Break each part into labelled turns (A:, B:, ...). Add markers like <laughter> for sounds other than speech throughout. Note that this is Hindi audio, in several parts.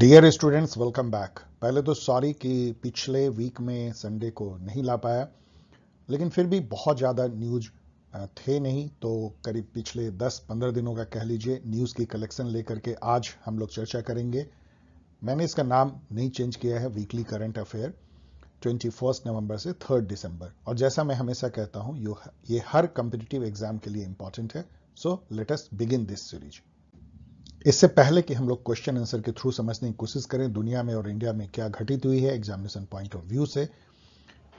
A: डियर स्टूडेंट्स वेलकम बैक पहले तो सॉरी कि पिछले वीक में संडे को नहीं ला पाया लेकिन फिर भी बहुत ज़्यादा न्यूज थे नहीं तो करीब पिछले 10-15 दिनों का कह लीजिए न्यूज़ की कलेक्शन लेकर के आज हम लोग चर्चा करेंगे मैंने इसका नाम नहीं चेंज किया है वीकली करंट अफेयर 21 नवंबर से 3 दिसंबर और जैसा मैं हमेशा कहता हूँ ये हर कम्पिटिटिव एग्जाम के लिए इंपॉर्टेंट है so let's begin this series इससे पहले कि हम लोग क्वेश्चन आंसर के थ्रू समझने की कोशिश करें दुनिया में और इंडिया में क्या घटित हुई है एग्जामिनेशन पॉइंट ऑफ व्यू से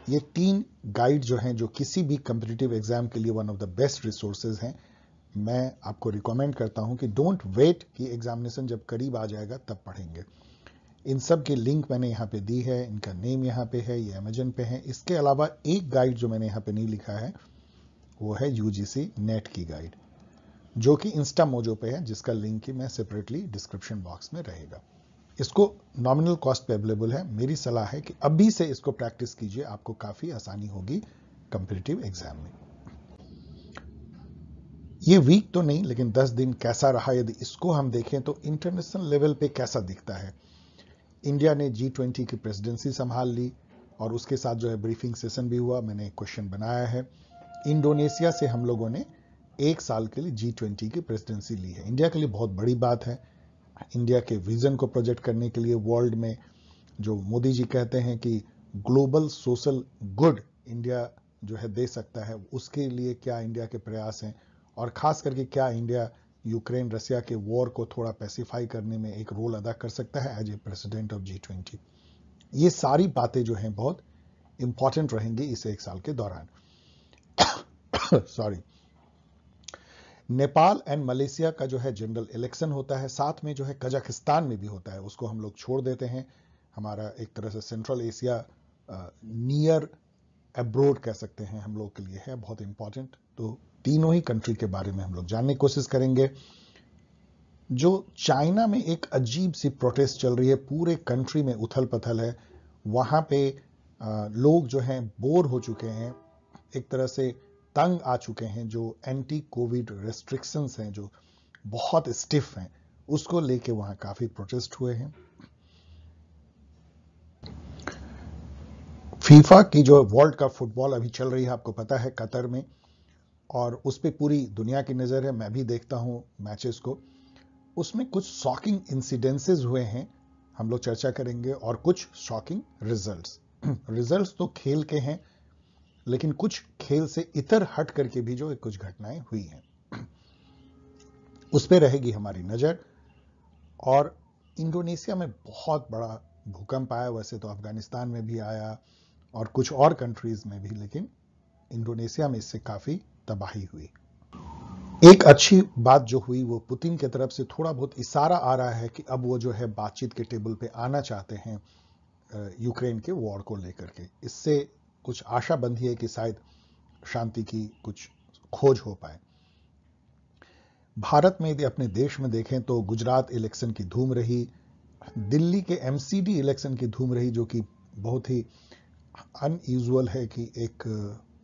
A: ये तीन गाइड जो हैं जो किसी भी कंपिटेटिव एग्जाम के लिए one of the best resources हैं मैं आपको रिकमेंड करता हूं कि डोंट वेट कि एग्जामिनेशन जब करीब आ जाएगा तब पढ़ेंगे इन सब की लिंक मैंने यहाँ पे दी है इनका नेम यहाँ पे है ये अमेजन पे है इसके अलावा एक गाइड जो मैंने यहाँ पे नहीं लिखा है वो है यूजीसी नेट की गाइड जो कि इंस्टा मोजो पे है जिसका लिंक ही मैं सेपरेटली डिस्क्रिप्शन बॉक्स में रहेगा इसको नॉमिनल कॉस्ट पे अवेलेबल है मेरी सलाह है कि अभी से इसको प्रैक्टिस कीजिए आपको काफ़ी आसानी होगी कंपिटिटिव एग्जाम में ये वीक तो नहीं लेकिन 10 दिन कैसा रहा यदि इसको हम देखें तो इंटरनेशनल लेवल पे कैसा दिखता है इंडिया ने जी ट्वेंटी की प्रेसिडेंसी संभाल ली और उसके साथ जो है ब्रीफिंग सेशन भी हुआ मैंने एक क्वेश्चन बनाया है इंडोनेशिया से हम लोगों ने एक साल के लिए जी ट्वेंटी की प्रेसिडेंसी ली है इंडिया के लिए बहुत बड़ी बात है इंडिया के विजन को प्रोजेक्ट करने के लिए वर्ल्ड में जो मोदी जी कहते हैं कि ग्लोबल सोशल गुड इंडिया जो है दे सकता है उसके लिए क्या इंडिया के प्रयास हैं और खास करके क्या इंडिया यूक्रेन रसिया के वॉर को थोड़ा पेसिफाई करने में एक रोल अदा कर सकता है as a president of G twenty ये सारी बातें जो हैं बहुत इंपॉर्टेंट रहेंगी इस एक साल के दौरान सॉरी <coughs> नेपाल एंड मलेशिया का जो है जनरल इलेक्शन होता है साथ में जो है कजाकिस्तान में भी होता है उसको हम लोग छोड़ देते हैं हमारा एक तरह से सेंट्रल एशिया नियर एब्रोड कह सकते हैं हम लोग के लिए है बहुत इंपॉर्टेंट तो तीनों ही कंट्री के बारे में हम लोग जानने की कोशिश करेंगे जो चाइना में एक अजीब सी प्रोटेस्ट चल रही है पूरे कंट्री में उथल पथल है वहां पे लोग जो हैं बोर हो चुके हैं एक तरह से तंग आ चुके हैं जो एंटी कोविड रेस्ट्रिक्शंस हैं जो बहुत स्टिफ हैं उसको लेके वहां काफ़ी प्रोटेस्ट हुए हैं फीफा की जो वर्ल्ड कप फुटबॉल अभी चल रही है आपको पता है कतर में और उस पर पूरी दुनिया की नज़र है मैं भी देखता हूं मैचेस को उसमें कुछ शॉकिंग इंसिडेंसेस हुए हैं हम लोग चर्चा करेंगे और कुछ शॉकिंग रिजल्ट्स रिजल्ट्स तो खेल के हैं लेकिन कुछ खेल से इतर हट करके भी जो कुछ घटनाएं हुई हैं उस पर रहेगी हमारी नज़र और इंडोनेशिया में बहुत बड़ा भूकंप आया वैसे तो अफगानिस्तान में भी आया और कुछ और कंट्रीज में भी लेकिन इंडोनेशिया में इससे काफ़ी तबाही हुई एक अच्छी बात जो हुई वो पुतिन की तरफ से थोड़ा बहुत इशारा आ रहा है कि अब वो जो है बातचीत के टेबल पे आना चाहते हैं यूक्रेन के वॉर को लेकर के इससे कुछ आशा बंधी है कि शायद शांति की कुछ खोज हो पाए भारत में यदि अपने देश में देखें तो गुजरात इलेक्शन की धूम रही दिल्ली के एमसीडी इलेक्शन की धूम रही जो कि बहुत ही अनयूजल है कि एक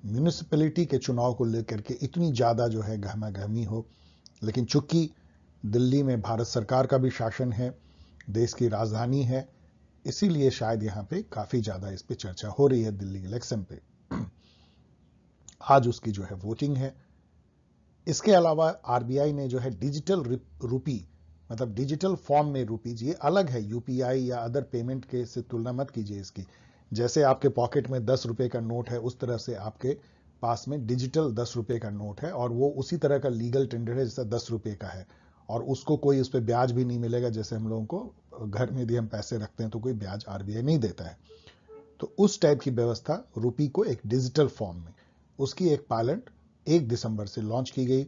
A: म्यूनिसिपैलिटी के चुनाव को लेकर के इतनी ज़्यादा जो है गहमा गहमी हो लेकिन चूंकि दिल्ली में भारत सरकार का भी शासन है देश की राजधानी है इसीलिए शायद यहाँ पे काफी ज्यादा इस पे चर्चा हो रही है दिल्ली इलेक्शन पे <clears throat> आज उसकी जो है वोटिंग है इसके अलावा आरबीआई ने जो है डिजिटल रूपी मतलब डिजिटल फॉर्म में रूपी ये अलग है यूपीआई या अदर पेमेंट के से तुलना मत कीजिए इसकी जैसे आपके पॉकेट में दस रुपए का नोट है उस तरह से आपके पास में डिजिटल दस रुपए का नोट है और वो उसी तरह का लीगल टेंडर है जैसा दस रुपए का है और उसको कोई उस पर ब्याज भी नहीं मिलेगा जैसे हम लोगों को घर में यदि हम पैसे रखते हैं तो कोई ब्याज आरबीआई नहीं देता है तो उस टाइप की व्यवस्था रूपी को एक डिजिटल फॉर्म में उसकी एक पायलट एक दिसंबर से लॉन्च की गई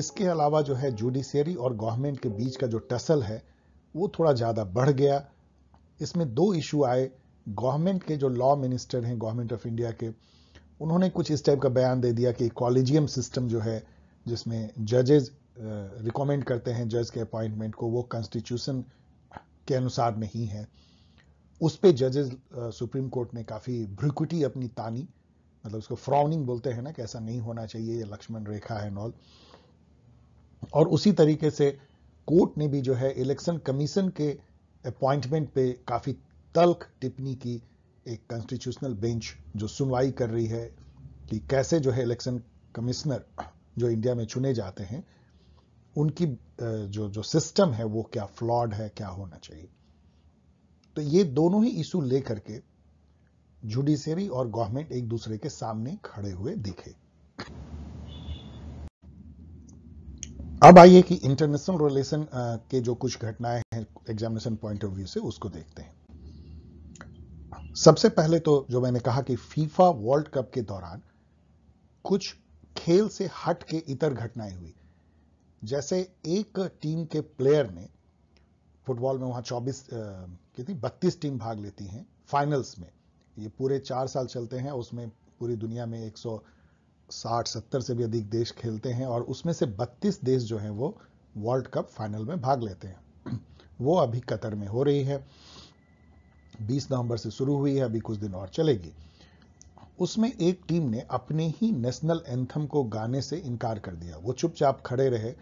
A: इसके अलावा जो है जुडिशियरी और गवर्नमेंट के बीच का जो टसल है वो थोड़ा ज़्यादा बढ़ गया इसमें दो इशू आए गवर्नमेंट के जो लॉ मिनिस्टर हैं गवर्नमेंट ऑफ इंडिया के उन्होंने कुछ इस टाइप का बयान दे दिया कि कॉलेजियम सिस्टम जो है जिसमें जजेज रिकमेंड करते हैं जज के अपॉइंटमेंट को वो कॉन्स्टिट्यूशन के अनुसार नहीं है उस पर जजेस सुप्रीम कोर्ट ने काफ़ी भ्रिकुटी अपनी तानी मतलब उसको फ्राउनिंग बोलते हैं ना कि ऐसा नहीं होना चाहिए ये लक्ष्मण रेखा है नॉल और उसी तरीके से कोर्ट ने भी जो है इलेक्शन कमीशन के अपॉइंटमेंट पे काफ़ी तल्ख टिप्पणी की एक कॉन्स्टिट्यूशनल बेंच जो सुनवाई कर रही है कि कैसे जो है इलेक्शन कमिश्नर जो इंडिया में चुने जाते हैं उनकी जो जो सिस्टम है वो क्या फ्लॉड है क्या होना चाहिए तो ये दोनों ही इशू लेकर के जुडिशरी और गवर्नमेंट एक दूसरे के सामने खड़े हुए दिखे अब आइए कि इंटरनेशनल रिलेशन के जो कुछ घटनाएं हैं एग्जामिनेशन पॉइंट ऑफ व्यू से उसको देखते हैं सबसे पहले तो जो मैंने कहा कि फीफा वर्ल्ड कप के दौरान कुछ खेल से हट के इतर घटनाएं हुई जैसे एक टीम के प्लेयर ने फुटबॉल में वहां 24 कितनी 32 टीम भाग लेती हैं फाइनल्स में ये पूरे चार साल चलते हैं उसमें पूरी दुनिया में 160 70 से भी अधिक देश खेलते हैं और उसमें से 32 देश जो हैं वो वर्ल्ड कप फाइनल में भाग लेते हैं वो अभी कतर में हो रही है 20 नवंबर से शुरू हुई है अभी कुछ दिन और चलेगी उसमें एक टीम ने अपने ही नेशनल एंथम को गाने से इनकार कर दिया वो चुपचाप खड़े रहे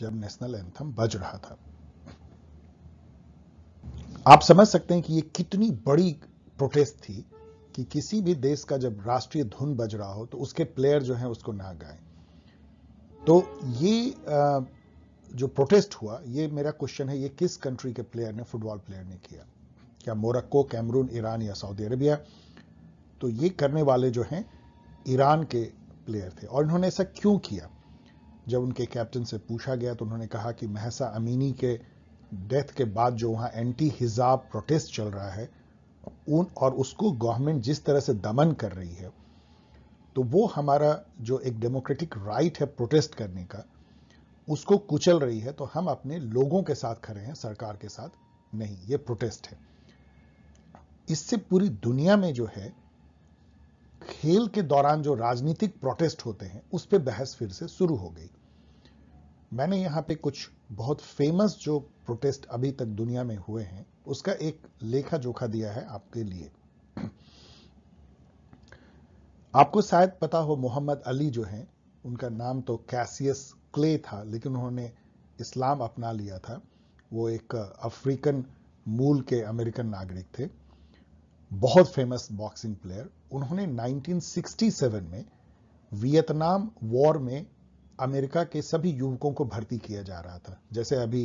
A: जब नेशनल एंथम बज रहा था आप समझ सकते हैं कि यह कितनी बड़ी प्रोटेस्ट थी कि किसी भी देश का जब राष्ट्रीय धुन बज रहा हो तो उसके प्लेयर जो हैं उसको ना गाएं तो ये जो प्रोटेस्ट हुआ ये मेरा क्वेश्चन है ये किस कंट्री के प्लेयर ने फुटबॉल प्लेयर ने किया क्या मोरक्को कैमरून ईरान या सऊदी अरेबिया तो ये करने वाले जो हैं ईरान के प्लेयर थे और इन्होंने ऐसा क्यों किया जब उनके कैप्टन से पूछा गया तो उन्होंने कहा कि महसा अमीनी के डेथ के बाद जो वहाँ एंटी हिजाब प्रोटेस्ट चल रहा है उन और उसको गवर्नमेंट जिस तरह से दमन कर रही है तो वो हमारा जो एक डेमोक्रेटिक राइट है प्रोटेस्ट करने का उसको कुचल रही है तो हम अपने लोगों के साथ खड़े हैं सरकार के साथ नहीं ये प्रोटेस्ट है इससे पूरी दुनिया में जो है खेल के दौरान जो राजनीतिक प्रोटेस्ट होते हैं उस पर बहस फिर से शुरू हो गई मैंने यहाँ पे कुछ बहुत फेमस जो प्रोटेस्ट अभी तक दुनिया में हुए हैं उसका एक लेखा जोखा दिया है आपके लिए आपको शायद पता हो मोहम्मद अली जो हैं उनका नाम तो कैसियस क्ले था लेकिन उन्होंने इस्लाम अपना लिया था वो एक अफ्रीकन मूल के अमेरिकन नागरिक थे बहुत फेमस बॉक्सिंग प्लेयर उन्होंने 1967 में वियतनाम वॉर में अमेरिका के सभी युवकों को भर्ती किया जा रहा था जैसे अभी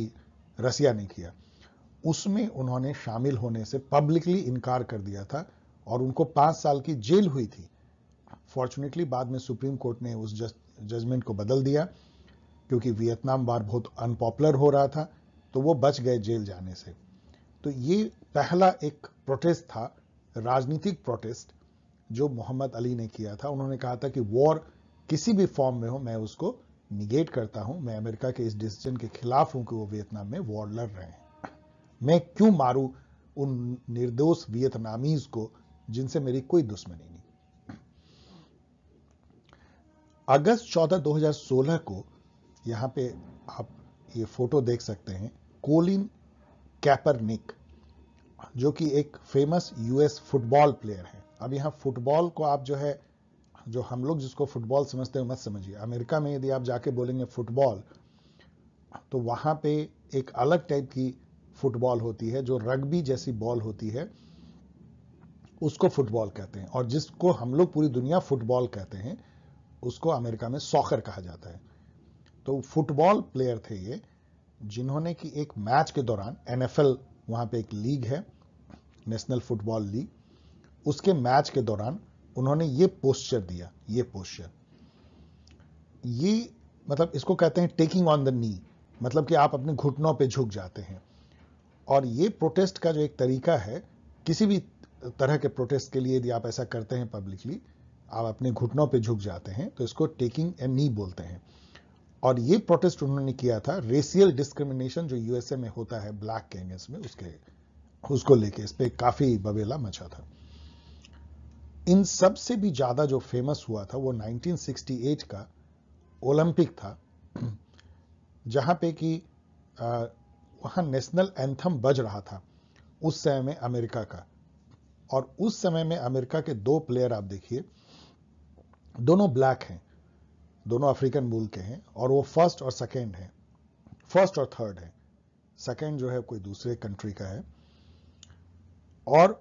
A: रसिया ने किया उसमें उन्होंने शामिल होने से पब्लिकली इनकार कर दिया था और उनको पांच साल की जेल हुई थी फॉर्चुनेटली बाद में सुप्रीम कोर्ट ने उस जजमेंट को बदल दिया क्योंकि वियतनाम वार बहुत अनपॉपुलर हो रहा था तो वो बच गए जेल जाने से तो ये पहला एक प्रोटेस्ट था राजनीतिक प्रोटेस्ट जो मोहम्मद अली ने किया था उन्होंने कहा था कि वॉर किसी भी फॉर्म में हो मैं उसको निगेट करता हूं मैं अमेरिका के इस डिसीजन के खिलाफ हूं कि वो वियतनाम में वॉर लड़ रहे हैं मैं क्यों मारू उन निर्दोष वियतनामीज को जिनसे मेरी कोई दुश्मनी नहीं अगस्त 14 2016 को यहां पे आप ये फोटो देख सकते हैं कोलिन कैपरनिक जो कि एक फेमस यूएस फुटबॉल प्लेयर है अब यहां फुटबॉल को आप जो है जो हम लोग जिसको फुटबॉल समझते हैं मत समझिए अमेरिका में यदि आप जाके बोलेंगे फुटबॉल तो वहां पे एक अलग टाइप की फुटबॉल होती है जो रग्बी जैसी बॉल होती है उसको फुटबॉल कहते हैं और जिसको हम लोग पूरी दुनिया फुटबॉल कहते हैं उसको अमेरिका में सॉकर कहा जाता है तो फुटबॉल प्लेयर थे ये जिन्होंने कि एक मैच के दौरान एनएफएल वहां पे एक लीग है नेशनल फुटबॉल लीग उसके मैच के दौरान उन्होंने ये पोस्चर दिया ये पोस्चर ये मतलब इसको कहते हैं टेकिंग ऑन द नी मतलब कि आप अपने घुटनों पे झुक जाते हैं और ये प्रोटेस्ट का जो एक तरीका है किसी भी तरह के प्रोटेस्ट के लिए यदि आप ऐसा करते हैं पब्लिकली आप अपने घुटनों पे झुक जाते हैं तो इसको टेकिंग ए नी बोलते हैं और ये प्रोटेस्ट उन्होंने किया था रेसियल डिस्क्रिमिनेशन जो यूएसए में होता है ब्लैक कैंगस में उसके उसको लेके इस पर काफ़ी बबेला मचा था इन सब से भी ज़्यादा जो फेमस हुआ था वो 1968 का ओलंपिक था जहां पे कि वहां नेशनल एंथम बज रहा था उस समय में अमेरिका का और उस समय में अमेरिका के दो प्लेयर आप देखिए दोनों ब्लैक हैं दोनों अफ्रीकन मूल के हैं और वो फर्स्ट और सेकेंड हैं फर्स्ट और थर्ड हैं सेकेंड जो है कोई दूसरे कंट्री का है और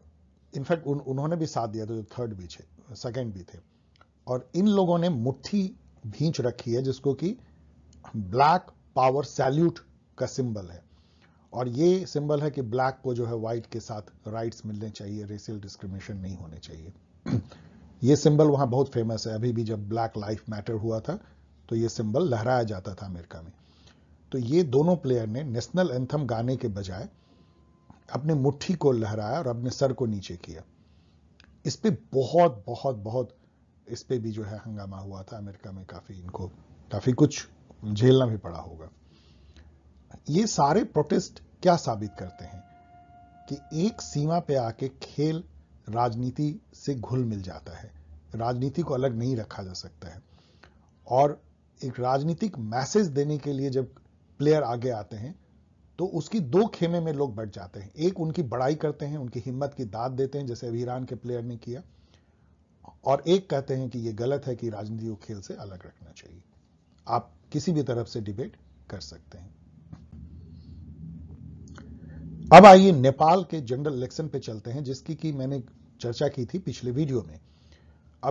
A: इनफैक्ट उन, उन्होंने भी साथ दिया था जो थर्ड भी थे सेकेंड भी थे और इन लोगों ने मुट्ठी भींच रखी है जिसको कि ब्लैक पावर सैल्यूट का सिंबल है और ये सिंबल है कि ब्लैक को जो है व्हाइट के साथ राइट्स मिलने चाहिए रेसियल डिस्क्रिमिनेशन नहीं होने चाहिए <clears throat> ये सिंबल वहां बहुत फेमस है अभी भी जब ब्लैक लाइफ मैटर हुआ था तो ये सिंबल लहराया जाता था अमेरिका में तो ये दोनों प्लेयर ने नेशनल एंथम गाने के बजाय अपने मुट्ठी को लहराया और अपने सर को नीचे किया इस पर बहुत बहुत बहुत इस पर भी जो है हंगामा हुआ था अमेरिका में काफ़ी इनको काफ़ी कुछ झेलना भी पड़ा होगा ये सारे प्रोटेस्ट क्या साबित करते हैं कि एक सीमा पे आके खेल राजनीति से घुल मिल जाता है राजनीति को अलग नहीं रखा जा सकता है और एक राजनीतिक मैसेज देने के लिए जब प्लेयर आगे आते हैं तो उसकी दो खेमे में लोग बढ़ जाते हैं एक उनकी बड़ाई करते हैं उनकी हिम्मत की दाद देते हैं जैसे अभी ईरान के प्लेयर ने किया और एक कहते हैं कि यह गलत है कि राजनीति को खेल से अलग रखना चाहिए आप किसी भी तरफ से डिबेट कर सकते हैं अब आइए नेपाल के जनरल इलेक्शन पे चलते हैं जिसकी कि मैंने चर्चा की थी पिछले वीडियो में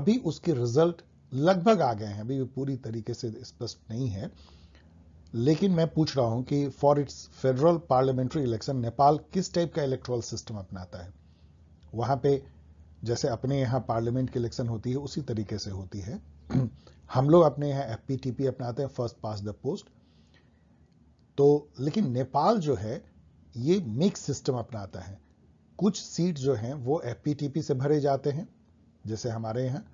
A: अभी उसके रिजल्ट लगभग आ गए हैं अभी पूरी तरीके से स्पष्ट नहीं है लेकिन मैं पूछ रहा हूं कि for its federal parliamentary election Nepal किस टाइप का इलेक्ट्रल सिस्टम अपनाता है वहां पे जैसे अपने यहाँ पार्लियामेंट की इलेक्शन होती है उसी तरीके से होती है <clears throat> हम लोग अपने यहाँ एफ पी अपनाते हैं फर्स्ट पास द पोस्ट तो लेकिन नेपाल जो है ये मिक्स सिस्टम अपनाता है कुछ सीट जो हैं वो एफ से भरे जाते हैं जैसे हमारे यहाँ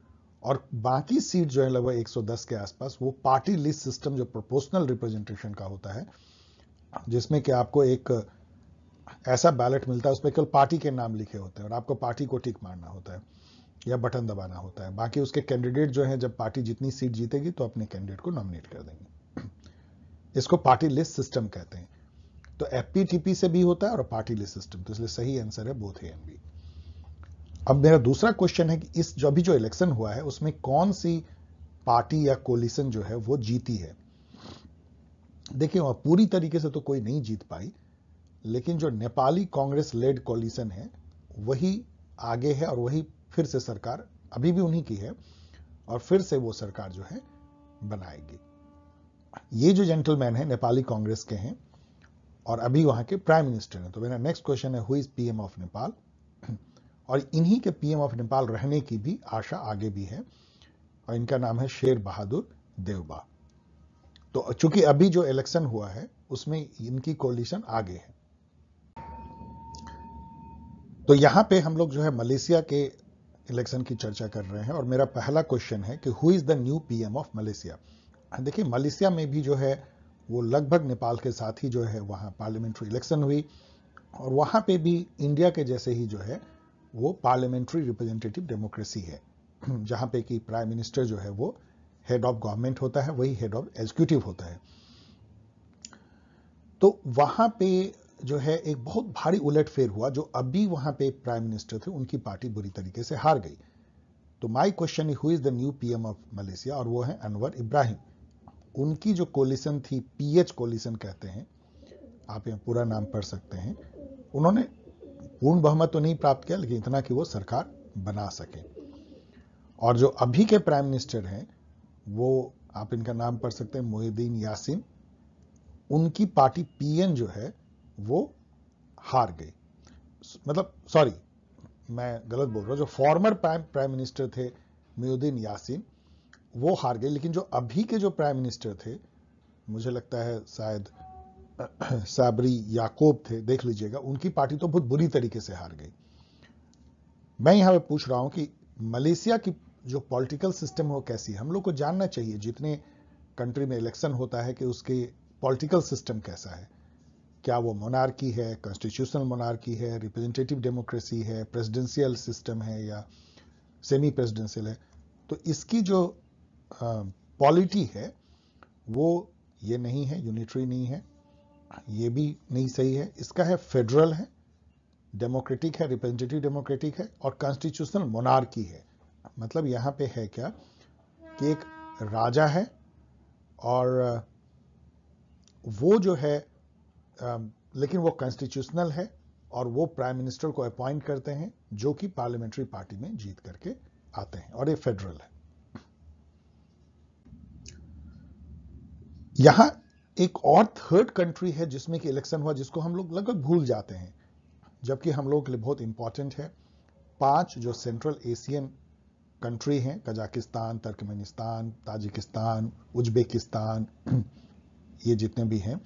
A: और बाकी सीट जो है लगभग 110 के आसपास वो पार्टी लिस्ट सिस्टम जो प्रोपोर्शनल रिप्रेजेंटेशन का होता है जिसमें कि आपको एक ऐसा बैलेट मिलता है उसमें केवल पार्टी के नाम लिखे होते हैं और आपको पार्टी को टिक मारना होता है या बटन दबाना होता है बाकी उसके कैंडिडेट जो है जब पार्टी जितनी सीट जीतेगी तो अपने कैंडिडेट को नॉमिनेट कर देंगे इसको पार्टी लिस्ट सिस्टम कहते हैं तो एफ से भी होता है और पार्टी लिस्ट सिस्टम तो इसलिए सही आंसर है बोथ ए एंड बी अब मेरा दूसरा क्वेश्चन है कि इस जो अभी जो इलेक्शन हुआ है उसमें कौन सी पार्टी या कोलिशन जो है वो जीती है देखिए वहां पूरी तरीके से तो कोई नहीं जीत पाई लेकिन जो नेपाली कांग्रेस लेड कोलिशन है वही आगे है और वही फिर से सरकार अभी भी उन्हीं की है और फिर से वो सरकार जो है बनाएगी ये जो जेंटलमैन है नेपाली कांग्रेस के हैं और अभी वहां के प्राइम मिनिस्टर हैं तो मेरा नेक्स्ट क्वेश्चन है हुई इज पीएम ऑफ नेपाल और इन्हीं के पीएम ऑफ नेपाल रहने की भी आशा आगे भी है और इनका नाम है शेर बहादुर देवबा तो चूंकि अभी जो इलेक्शन हुआ है उसमें इनकी कोलिशन आगे है तो यहां पे हम लोग जो है मलेशिया के इलेक्शन की चर्चा कर रहे हैं और मेरा पहला क्वेश्चन है कि who is the new PM of Malaysia देखिए मलेशिया में भी जो है वो लगभग नेपाल के साथ ही जो है वहां पार्लियामेंट्री इलेक्शन हुई और वहां पे भी इंडिया के जैसे ही जो है वो पार्लियामेंट्री रिप्रेजेंटेटिव डेमोक्रेसी है <clears throat> जहां पे कि प्राइम मिनिस्टर जो है वो हेड ऑफ गवर्नमेंट होता है वही हेड ऑफ एग्जीक्यूटिव होता है तो वहां पे जो है एक बहुत भारी उलटफेर हुआ जो अभी वहां पे प्राइम मिनिस्टर थे उनकी पार्टी बुरी तरीके से हार गई तो my question who is the new PM of Malaysia और वो है अनवर इब्राहिम उनकी जो कोलिसन थी पीएच कोलिसन कहते हैं आप यहां पूरा नाम पढ़ सकते हैं उन्होंने पूर्ण बहुमत तो नहीं प्राप्त किया लेकिन इतना कि वो सरकार बना सके और जो अभी के प्राइम मिनिस्टर हैं वो आप इनका नाम पढ़ सकते हैं मोहिद्दीन यासिन उनकी पार्टी पीएन जो है वो हार गई मतलब सॉरी मैं गलत बोल रहा हूं जो फॉर्मर प्राइम मिनिस्टर थे मोहिद्दीन यासिन वो हार गए लेकिन जो अभी के जो प्राइम मिनिस्टर थे मुझे लगता है शायद <clears throat> साबरी याकूब थे देख लीजिएगा उनकी पार्टी तो बहुत बुरी तरीके से हार गई मैं यहां पे पूछ रहा हूं कि मलेशिया की जो पॉलिटिकल सिस्टम है वो कैसी है हम लोग को जानना चाहिए जितने कंट्री में इलेक्शन होता है कि उसके पॉलिटिकल सिस्टम कैसा है क्या वो मोनार्की है कॉन्स्टिट्यूशनल मोनार्की है रिप्रेजेंटेटिव डेमोक्रेसी है प्रेसिडेंशियल सिस्टम है या सेमी प्रेसिडेंशियल है तो इसकी जो पॉलिटी है वो ये नहीं है यूनिटरी नहीं है ये भी नहीं सही है इसका है फेडरल है डेमोक्रेटिक है रिप्रेजेंटेटिव डेमोक्रेटिक है और कॉन्स्टिट्यूशनल मोनार्की है मतलब यहाँ पे है क्या कि एक राजा है और वो जो है लेकिन वो कॉन्स्टिट्यूशनल है और वो प्राइम मिनिस्टर को अपॉइंट करते हैं जो कि पार्लियामेंट्री पार्टी में जीत करके आते हैं और ये फेडरल है यहां एक और थर्ड कंट्री है जिसमें कि इलेक्शन हुआ जिसको हम लोग लगभग भूल जाते हैं जबकि हम लोगों के लिए बहुत इंपॉर्टेंट है पांच जो सेंट्रल एशियन कंट्री हैं कजाकिस्तान तर्कमेनिस्तान ताजिकिस्तान उज्बेकिस्तान ये जितने भी हैं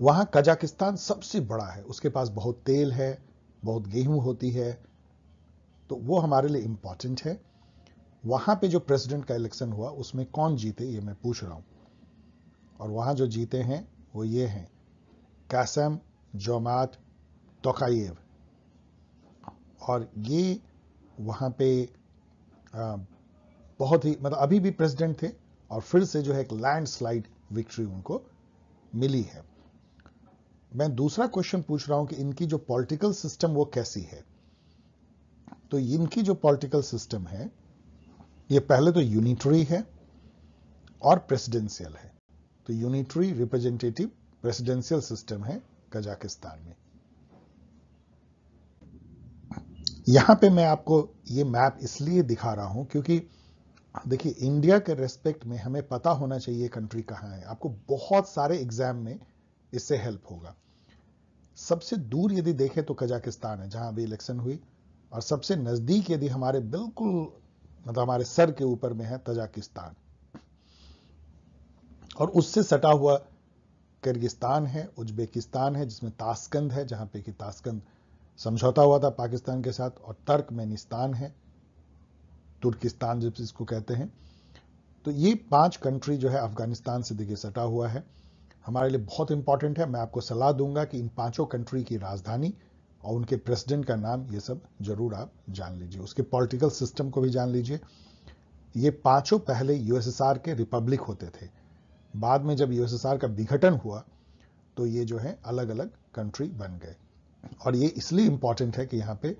A: वहां कजाकिस्तान सबसे बड़ा है उसके पास बहुत तेल है बहुत गेहूं होती है तो वो हमारे लिए इंपॉर्टेंट है वहां पे जो प्रेसिडेंट का इलेक्शन हुआ उसमें कौन जीते ये मैं पूछ रहा हूं और वहां जो जीते हैं वो ये हैं कैसम जोमात तोकाइव और ये वहां पे आ, बहुत ही मतलब अभी भी प्रेसिडेंट थे और फिर से जो है एक लैंडस्लाइड विक्ट्री उनको मिली है मैं दूसरा क्वेश्चन पूछ रहा हूं कि इनकी जो पॉलिटिकल सिस्टम वो कैसी है तो इनकी जो पॉलिटिकल सिस्टम है ये पहले तो यूनिटरी है और प्रेसिडेंशियल है तो यूनिटरी रिप्रेजेंटेटिव प्रेसिडेंशियल सिस्टम है कजाकिस्तान में यहां पे मैं आपको ये मैप इसलिए दिखा रहा हूं क्योंकि देखिए इंडिया के रेस्पेक्ट में हमें पता होना चाहिए कंट्री कहां है आपको बहुत सारे एग्जाम में इससे हेल्प होगा सबसे दूर यदि देखें तो कजाकिस्तान है जहां अभी इलेक्शन हुई और सबसे नज़दीक यदि हमारे बिल्कुल मतलब हमारे सर के ऊपर में है तजाकिस्तान और उससे सटा हुआ किर्गिस्तान है उज्बेकिस्तान है जिसमें ताशकंद है जहां पे कि ताशकंद समझौता हुआ था पाकिस्तान के साथ और तर्कमेनिस्तान है तुर्किस्तान जब इसको कहते हैं तो ये पांच कंट्री जो है अफगानिस्तान से देखिए सटा हुआ है हमारे लिए बहुत इंपॉर्टेंट है मैं आपको सलाह दूंगा कि इन पांचों कंट्री की राजधानी और उनके प्रेसिडेंट का नाम ये सब जरूर आप जान लीजिए उसके पॉलिटिकल सिस्टम को भी जान लीजिए ये पांचों पहले यूएसएसआर के रिपब्लिक होते थे बाद में जब यूएसएसआर का विघटन हुआ तो ये जो है अलग अलग कंट्री बन गए और ये इसलिए इंपॉर्टेंट है कि यहाँ पे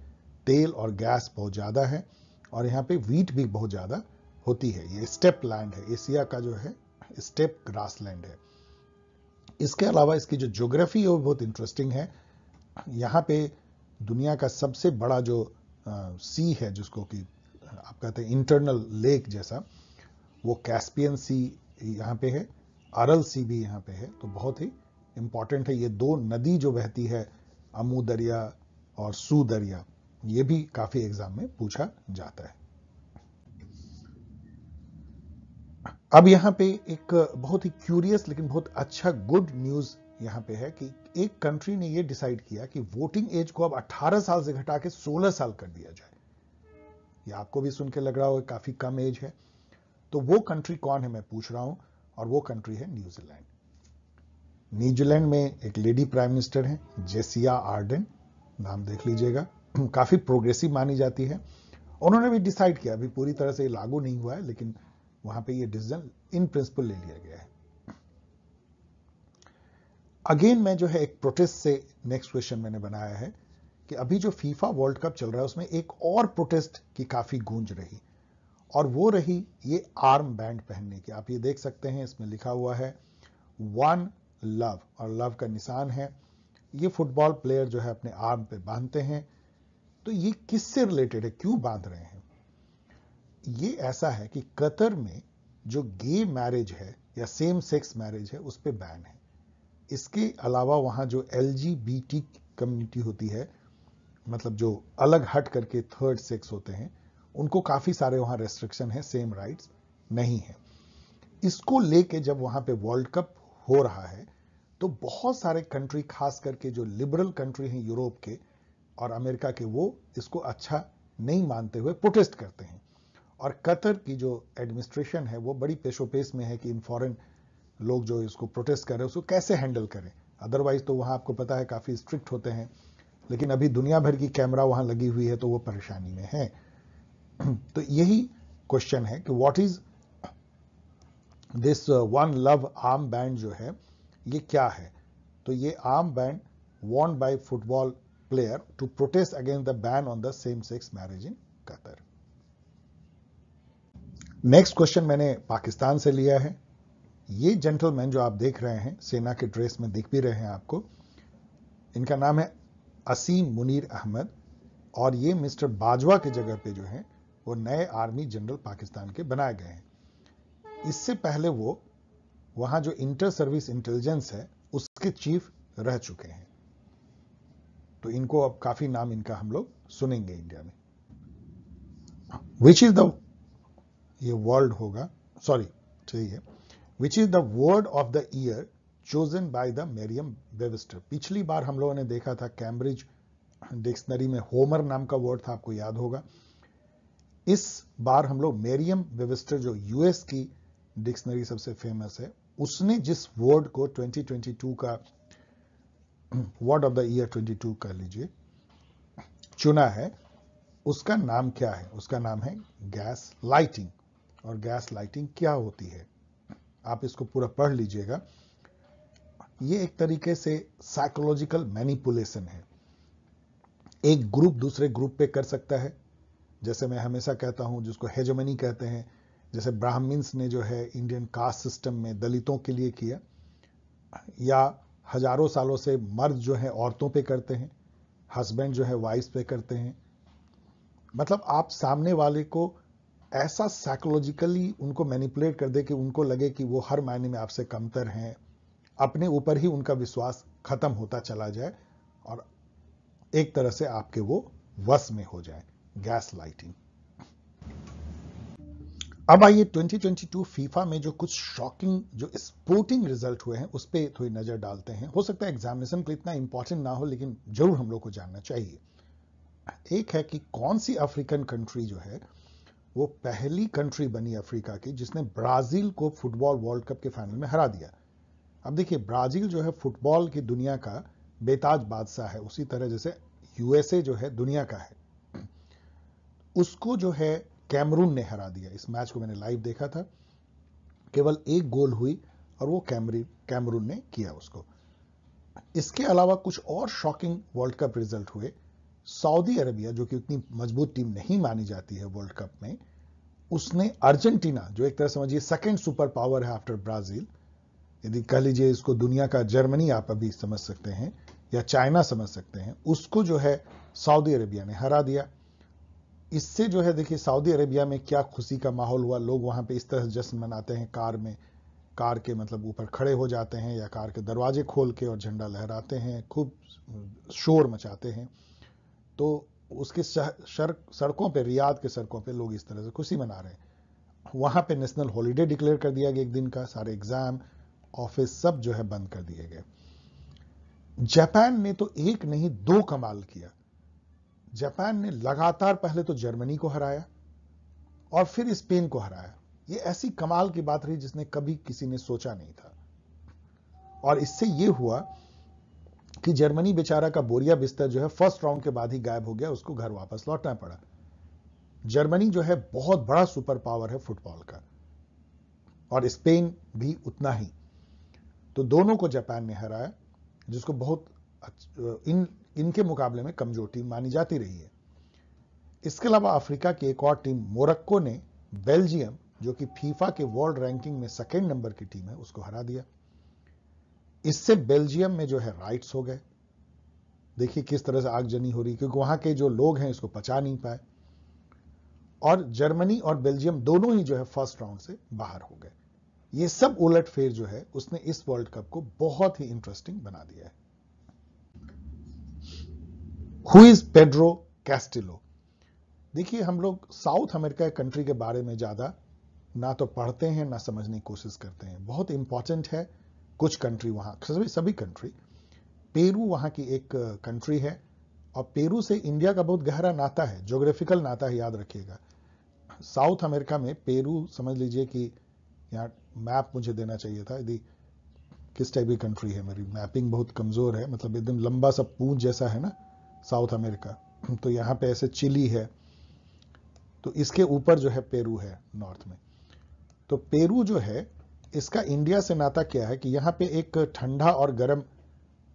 A: तेल और गैस बहुत ज़्यादा है और यहाँ पे वीट भी बहुत ज़्यादा होती है ये स्टेप लैंड है एशिया का जो है स्टेप ग्रास लैंड है इसके अलावा इसकी जो ज्योग्राफी है वो बहुत इंटरेस्टिंग है यहाँ पे दुनिया का सबसे बड़ा जो आ, सी है जिसको कि आप कहते हैं इंटरनल लेक जैसा वो कैस्पियन सी यहाँ पे है अरल सी भी यहाँ पे है तो बहुत ही इंपॉर्टेंट है ये दो नदी जो बहती है अमू दरिया और सू दरिया ये भी काफी एग्जाम में पूछा जाता है अब यहां पे एक बहुत ही क्यूरियस लेकिन बहुत अच्छा गुड न्यूज यहां पे है कि एक कंट्री ने ये डिसाइड किया कि वोटिंग एज को अब 18 साल से घटा के 16 साल कर दिया जाए ये आपको भी सुन के लग रहा होगा काफी कम एज है तो वो कंट्री कौन है मैं पूछ रहा हूं और वो कंट्री है न्यूजीलैंड न्यूजीलैंड में एक लेडी प्राइम मिनिस्टर हैं जेसिया आर्डन नाम देख लीजिएगा <clears throat> काफ़ी प्रोग्रेसिव मानी जाती है उन्होंने भी डिसाइड किया अभी पूरी तरह से लागू नहीं हुआ है लेकिन वहां पे ये डिसीजन इन प्रिंसिपल ले लिया गया है अगेन मैं जो है एक प्रोटेस्ट से नेक्स्ट क्वेश्चन मैंने बनाया है कि अभी जो फीफा वर्ल्ड कप चल रहा है उसमें एक और प्रोटेस्ट की काफी गूंज रही और वो रही ये आर्म बैंड पहनने की आप ये देख सकते हैं इसमें लिखा हुआ है वन लव और लव का निशान है ये फुटबॉल प्लेयर जो है अपने आर्म पे बांधते हैं तो ये किससे रिलेटेड है क्यों बांध रहे हैं ये ऐसा है कि कतर में जो गे मैरिज है या सेम सेक्स मैरिज है उस पर बैन है इसके अलावा वहां जो एल कम्युनिटी होती है मतलब जो अलग हट करके थर्ड सेक्स होते हैं उनको काफ़ी सारे वहां रेस्ट्रिक्शन है सेम राइट्स नहीं है इसको लेके जब वहां पे वर्ल्ड कप हो रहा है तो बहुत सारे कंट्री खास करके जो लिबरल कंट्री हैं यूरोप के और अमेरिका के वो इसको अच्छा नहीं मानते हुए प्रोटेस्ट करते हैं और कतर की जो एडमिनिस्ट्रेशन है वो बड़ी पेशोपेश में है कि इन फॉरेन लोग जो इसको प्रोटेस्ट कर रहे हैं उसको कैसे हैंडल करें अदरवाइज तो वहां आपको पता है काफ़ी स्ट्रिक्ट होते हैं लेकिन अभी दुनिया भर की कैमरा वहां लगी हुई है तो वो परेशानी में है तो यही क्वेश्चन है कि what is this one love arm band जो है ये क्या है तो ये arm band worn by football player to protest against the ban on the same sex marriage in Qatar next question मैंने पाकिस्तान से लिया है ये जेंटलमैन जो आप देख रहे हैं सेना के ड्रेस में दिख भी रहे हैं आपको इनका नाम है असीम मुनीर अहमद और ये मिस्टर बाजवा की जगह पे जो है वो नए आर्मी जनरल पाकिस्तान के बनाए गए हैं इससे पहले वो वहां जो इंटर सर्विस इंटेलिजेंस है उसके चीफ रह चुके हैं तो इनको अब काफी नाम इनका हम लोग सुनेंगे इंडिया में विच इज द ये वर्ल्ड होगा सॉरी ठीक है which is the word of the year chosen by the Merriam Webster पिछली बार हम लोगों ने देखा था कैम्ब्रिज डिक्शनरी में होमर नाम का वर्ड था आपको याद होगा इस बार हम लोग मेरियम वेबिस्टर जो यूएस की डिक्शनरी सबसे फेमस है उसने जिस वर्ड को 2022 का वर्ड ऑफ द ईयर 22 कह लीजिए चुना है उसका नाम क्या है उसका नाम है गैस लाइटिंग और गैस लाइटिंग क्या होती है आप इसको पूरा पढ़ लीजिएगा ये एक तरीके से साइकोलॉजिकल मैनिपुलेशन है एक ग्रुप दूसरे ग्रुप पे कर सकता है जैसे मैं हमेशा कहता हूं जिसको हेजमनी कहते हैं जैसे ब्राह्मिन्स ने जो है इंडियन कास्ट सिस्टम में दलितों के लिए किया या हजारों सालों से मर्द जो है औरतों पे करते हैं हस्बैंड जो है वाइफ पे करते हैं मतलब आप सामने वाले को ऐसा साइकोलॉजिकली उनको मैनिपुलेट कर दे कि उनको लगे कि वो हर मायने में आपसे कमतर हैं अपने ऊपर ही उनका विश्वास खत्म होता चला जाए और एक तरह से आपके वो वश में हो जाए गैसलाइटिंग अब आइए 2022 फीफा में जो कुछ शॉकिंग जो स्पोर्टिंग रिजल्ट हुए हैं उस पर थोड़ी नजर डालते हैं हो सकता है एग्जामिनेशन को इतना इंपॉर्टेंट ना हो लेकिन जरूर हम लोग को जानना चाहिए एक है कि कौन सी अफ्रीकन कंट्री जो है वो पहली कंट्री बनी अफ्रीका की जिसने ब्राजील को फुटबॉल वर्ल्ड कप के फाइनल में हरा दिया अब देखिए ब्राजील जो है फुटबॉल की दुनिया का बेताज बादशाह है उसी तरह जैसे यूएसए जो है दुनिया का है उसको जो है कैमरून ने हरा दिया इस मैच को मैंने लाइव देखा था केवल एक गोल हुई और वो कैमरी कैमरून ने किया उसको इसके अलावा कुछ और शॉकिंग वर्ल्ड कप रिजल्ट हुए सऊदी अरबिया जो कि उतनी मजबूत टीम नहीं मानी जाती है वर्ल्ड कप में उसने अर्जेंटीना जो एक तरह समझिए सेकेंड सुपर पावर है आफ्टर ब्राजील यदि कह लीजिए इसको दुनिया का जर्मनी आप अभी समझ सकते हैं या चाइना समझ सकते हैं उसको जो है सऊदी अरबिया ने हरा दिया इससे जो है देखिए सऊदी अरेबिया में क्या खुशी का माहौल हुआ लोग वहां पे इस तरह जश्न मनाते हैं कार में कार के मतलब ऊपर खड़े हो जाते हैं या कार के दरवाजे खोल के और झंडा लहराते हैं खूब शोर मचाते हैं तो उसके सड़कों पर रियाद के सड़कों पर लोग इस तरह से खुशी मना रहे हैं वहां पे नेशनल हॉलीडे डिक्लेयर कर दिया गया एक दिन का सारे एग्ज़ाम ऑफिस सब जो है बंद कर दिए गए जापान ने तो एक नहीं दो कमाल किया जापान ने लगातार पहले तो जर्मनी को हराया और फिर स्पेन को हराया ये ऐसी कमाल की बात रही जिसने कभी किसी ने सोचा नहीं था और इससे यह हुआ कि जर्मनी बेचारा का बोरिया बिस्तर जो है फर्स्ट राउंड के बाद ही गायब हो गया उसको घर वापस लौटना पड़ा जर्मनी जो है बहुत बड़ा सुपर पावर है फुटबॉल का और स्पेन भी उतना ही तो दोनों को जापान ने हराया जिसको बहुत इन इनके मुकाबले में कमजोर टीम मानी जाती रही है इसके अलावा अफ्रीका की एक और टीम मोरक्को ने बेल्जियम जो कि फीफा के वर्ल्ड रैंकिंग में सेकेंड नंबर की टीम है उसको हरा दिया इससे बेल्जियम में जो है राइट्स हो गए देखिए किस तरह से आगजनी हो रही क्योंकि वहां के जो लोग हैं इसको पचा नहीं पाए और जर्मनी और बेल्जियम दोनों ही जो है फर्स्ट राउंड से बाहर हो गए ये सब उलट फेर जो है उसने इस वर्ल्ड कप को बहुत ही इंटरेस्टिंग बना दिया है हु इज पेड्रो कैस्टिलो देखिए हम लोग साउथ अमेरिका कंट्री के बारे में ज़्यादा ना तो पढ़ते हैं ना समझने की कोशिश करते हैं बहुत इंपॉर्टेंट है कुछ कंट्री वहां सभी सभी कंट्री पेरू वहां की एक कंट्री है और पेरू से इंडिया का बहुत गहरा नाता है ज्योग्राफिकल नाता है याद रखिएगा साउथ अमेरिका में पेरू समझ लीजिए कि यहाँ मैप मुझे देना चाहिए था यदि किस टाइप की कंट्री है मेरी मैपिंग बहुत कमज़ोर है मतलब एकदम लंबा सा पूंज जैसा है ना साउथ अमेरिका तो यहाँ पे ऐसे चिली है तो इसके ऊपर जो है पेरू है नॉर्थ में तो पेरू जो है इसका इंडिया से नाता क्या है कि यहाँ पे एक ठंडा और गर्म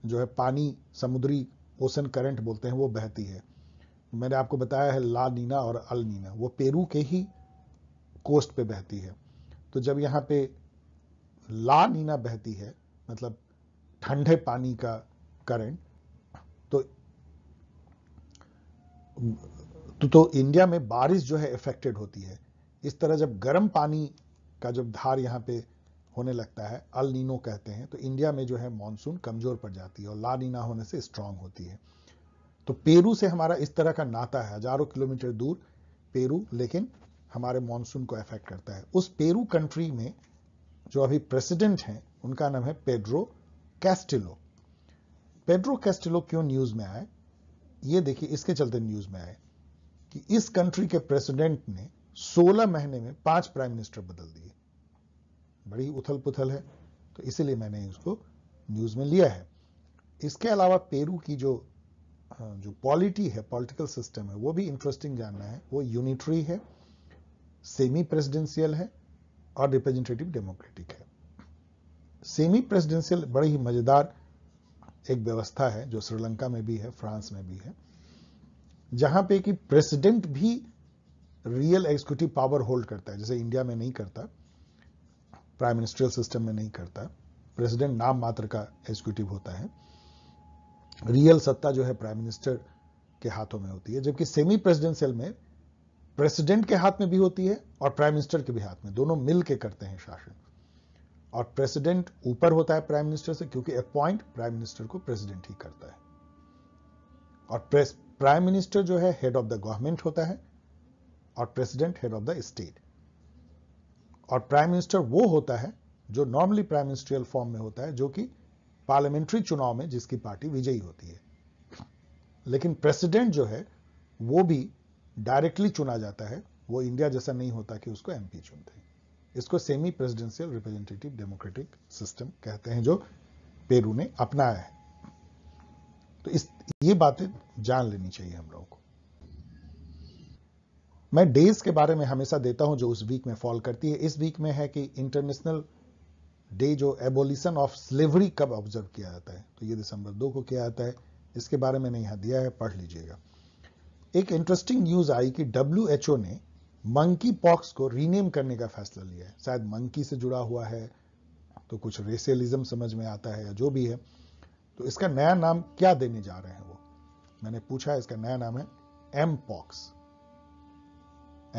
A: जो है पानी समुद्री ओसन करंट बोलते हैं वो बहती है मैंने आपको बताया है ला नीना और अल नीना वो पेरू के ही कोस्ट पे बहती है तो जब यहाँ पे ला नीना बहती है मतलब ठंडे पानी का करंट तो, तो इंडिया में बारिश जो है इफेक्टेड होती है इस तरह जब गर्म पानी का जब धार यहाँ पे होने लगता है अल नीनो कहते हैं तो इंडिया में जो है मानसून कमज़ोर पड़ जाती है और ला नीना होने से स्ट्रांग होती है तो पेरू से हमारा इस तरह का नाता है हजारों किलोमीटर दूर पेरू लेकिन हमारे मानसून को अफेक्ट करता है उस पेरू कंट्री में जो अभी प्रेसिडेंट हैं उनका नाम है पेड्रो कैस्टिलो पेड्रो कैस्टिलो क्यों न्यूज़ में आए ये देखिए इसके चलते न्यूज में आए कि इस कंट्री के प्रेसिडेंट ने 16 महीने में पांच प्राइम मिनिस्टर बदल दिए बड़ी उथल पुथल है तो इसीलिए मैंने इसको न्यूज में लिया है इसके अलावा पेरू की जो जो पॉलिटी है पॉलिटिकल सिस्टम है वो भी इंटरेस्टिंग जानना है वो यूनिटरी है सेमी प्रेसिडेंशियल है और रिप्रेजेंटेटिव डेमोक्रेटिक है सेमी प्रेसिडेंशियल बड़े ही मजेदार एक व्यवस्था है जो श्रीलंका में भी है फ्रांस में भी है जहां पे कि प्रेसिडेंट भी रियल एग्जीक्यूटिव पावर होल्ड करता है जैसे इंडिया में नहीं करता प्राइम मिनिस्ट्रियल सिस्टम में नहीं करता प्रेसिडेंट नाम मात्र का एग्जीक्यूटिव होता है रियल सत्ता जो है प्राइम मिनिस्टर के हाथों में होती है जबकि सेमी प्रेसिडेंशियल में प्रेसिडेंट के हाथ में भी होती है और प्राइम मिनिस्टर के भी हाथ में दोनों मिल के करते हैं शासन और प्रेसिडेंट ऊपर होता है प्राइम मिनिस्टर से क्योंकि अपॉइंट प्राइम मिनिस्टर को प्रेसिडेंट ही करता है और प्राइम मिनिस्टर जो है हेड ऑफ द गवर्नमेंट होता है और president head of the state और प्राइम मिनिस्टर वो होता है जो नॉर्मली प्राइम मिनिस्ट्रियल फॉर्म में होता है जो कि पार्लियामेंट्री चुनाव में जिसकी पार्टी विजयी होती है लेकिन प्रेसिडेंट जो है वो भी डायरेक्टली चुना जाता है वो इंडिया जैसा नहीं होता कि उसको एमपी चुनते हैं इसको semi presidential representative democratic system कहते हैं जो पेरू ने अपनाया है तो इस ये बातें जान लेनी चाहिए हम लोगों को मैं डेज के बारे में हमेशा देता हूं जो उस वीक में फॉल करती है इस वीक में है कि इंटरनेशनल डे जो एबोलिशन ऑफ स्लेवरी कब ऑब्जर्व किया जाता है तो ये दिसंबर दो को किया जाता है इसके बारे में मैंने यहां दिया है पढ़ लीजिएगा एक इंटरेस्टिंग न्यूज आई कि डब्ल्यू ने मंकी पॉक्स को रीनेम करने का फैसला लिया है शायद मंकी से जुड़ा हुआ है तो कुछ रेसियलिज्म समझ में आता है या जो भी है तो इसका नया नाम क्या देने जा रहे हैं वो मैंने पूछा इसका नया नाम है एम पॉक्स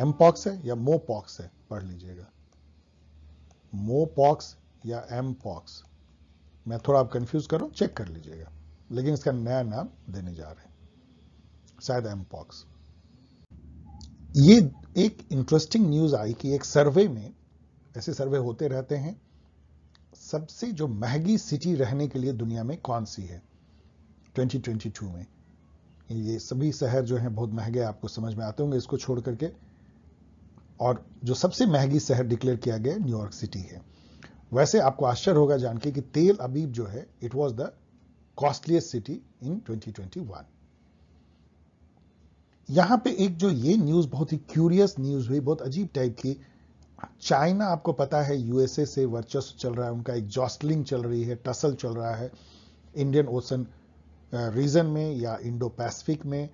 A: एम पॉक्स है या मो पॉक्स है पढ़ लीजिएगा मो पॉक्स या एम पॉक्स मैं थोड़ा आप कंफ्यूज करूं चेक कर लीजिएगा लेकिन इसका नया नाम देने जा रहे हैं शायद एम पॉक्स ये एक इंटरेस्टिंग न्यूज आई कि एक सर्वे में ऐसे सर्वे होते रहते हैं सबसे जो महंगी सिटी रहने के लिए दुनिया में कौन सी है 2022 में ये सभी शहर जो हैं बहुत महंगे आपको समझ में आते होंगे इसको छोड़ करके और जो सबसे महंगी शहर डिक्लेयर किया गया न्यूयॉर्क सिटी है वैसे आपको आश्चर्य होगा जान के कि तेल अबीब जो है it was the costliest city in 2021 यहाँ पे एक जो ये न्यूज़ बहुत ही क्यूरियस न्यूज़ हुई बहुत अजीब टाइप की चाइना आपको पता है यूएसए से वर्चस्व चल रहा है उनका एक जॉस्टलिंग चल रही है टसल चल रहा है इंडियन ओशन रीजन में या इंडो पैसिफिक में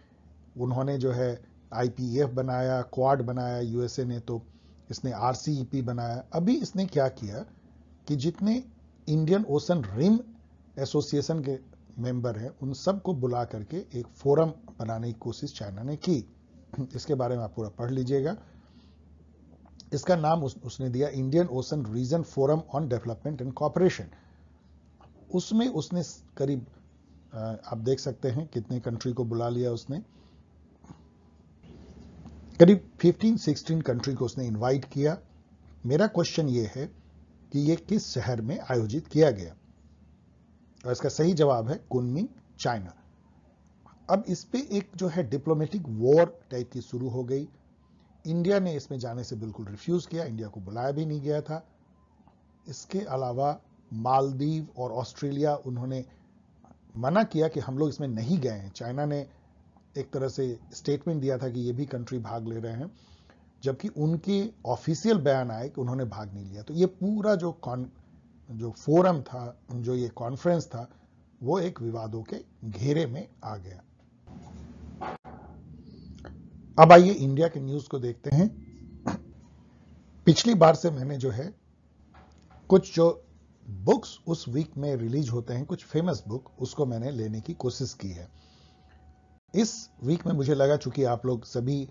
A: उन्होंने जो है आईपीएफ e बनाया क्वाड बनाया यूएसए ने तो इसने आरसीईपी e बनाया अभी इसने क्या किया कि जितने इंडियन ओशन रिम एसोसिएशन के मेंबर हैं उन सबको बुला करके एक फोरम बनाने की कोशिश चाइना ने की <clears throat> इसके बारे में आप पूरा पढ़ लीजिएगा इसका नाम उस, उसने दिया Indian Ocean region forum on development and cooperation उसमें उसने करीब आप देख सकते हैं कितने कंट्री को बुला लिया उसने करीब 15-16 कंट्री को उसने इनवाइट किया मेरा क्वेश्चन यह है कि यह किस शहर में आयोजित किया गया और इसका सही जवाब है कुनमिंग चाइना अब इस पे एक जो है डिप्लोमेटिक वॉर टाइप की शुरू हो गई इंडिया ने इसमें जाने से बिल्कुल रिफ्यूज़ किया इंडिया को बुलाया भी नहीं गया था इसके अलावा मालदीव और ऑस्ट्रेलिया उन्होंने मना किया कि हम लोग इसमें नहीं गए हैं चाइना ने एक तरह से स्टेटमेंट दिया था कि ये भी कंट्री भाग ले रहे हैं जबकि उनके ऑफिशियल बयान आए कि उन्होंने भाग नहीं लिया तो ये पूरा जो जो फोरम था जो ये कॉन्फ्रेंस था वो एक विवादों के घेरे में आ गया अब आइए इंडिया के न्यूज को देखते हैं पिछली बार से मैंने जो है कुछ जो बुक्स उस वीक में रिलीज होते हैं कुछ फेमस बुक उसको मैंने लेने की कोशिश की है इस वीक में मुझे लगा चूंकि आप लोग सभी